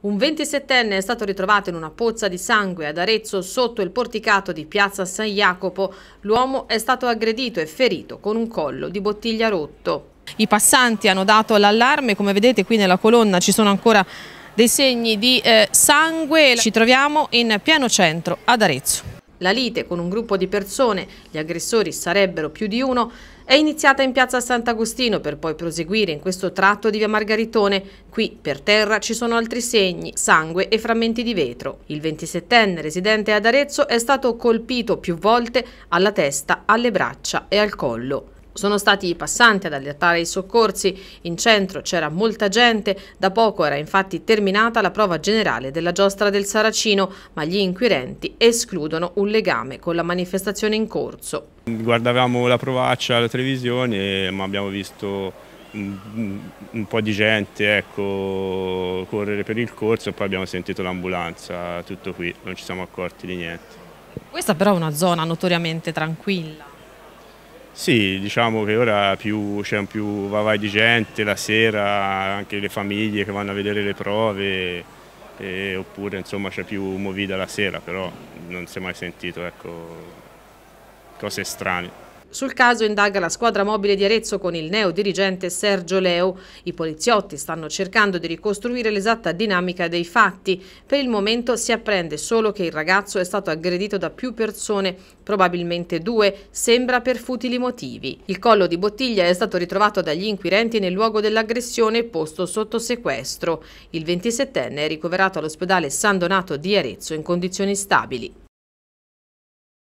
Un 27enne è stato ritrovato in una pozza di sangue ad Arezzo sotto il porticato di piazza San Jacopo. L'uomo è stato aggredito e ferito con un collo di bottiglia rotto. I passanti hanno dato l'allarme, come vedete qui nella colonna ci sono ancora dei segni di eh, sangue. Ci troviamo in piano centro ad Arezzo. La lite con un gruppo di persone, gli aggressori sarebbero più di uno, è iniziata in piazza Sant'Agostino per poi proseguire in questo tratto di via Margaritone. Qui per terra ci sono altri segni, sangue e frammenti di vetro. Il 27enne residente ad Arezzo è stato colpito più volte alla testa, alle braccia e al collo. Sono stati i passanti ad allertare i soccorsi, in centro c'era molta gente, da poco era infatti terminata la prova generale della giostra del Saracino, ma gli inquirenti escludono un legame con la manifestazione in corso. Guardavamo la provaccia alla televisione, ma abbiamo visto mm, mm, un po' di gente ecco, correre per il corso e poi abbiamo sentito l'ambulanza, tutto qui, non ci siamo accorti di niente. Questa però è una zona notoriamente tranquilla. Sì, diciamo che ora c'è un più va vai di gente la sera, anche le famiglie che vanno a vedere le prove, e, oppure insomma c'è più movida la sera, però non si è mai sentito ecco, cose strane. Sul caso indaga la squadra mobile di Arezzo con il neo dirigente Sergio Leo. I poliziotti stanno cercando di ricostruire l'esatta dinamica dei fatti. Per il momento si apprende solo che il ragazzo è stato aggredito da più persone, probabilmente due, sembra per futili motivi. Il collo di bottiglia è stato ritrovato dagli inquirenti nel luogo dell'aggressione posto sotto sequestro. Il 27enne è ricoverato all'ospedale San Donato di Arezzo in condizioni stabili.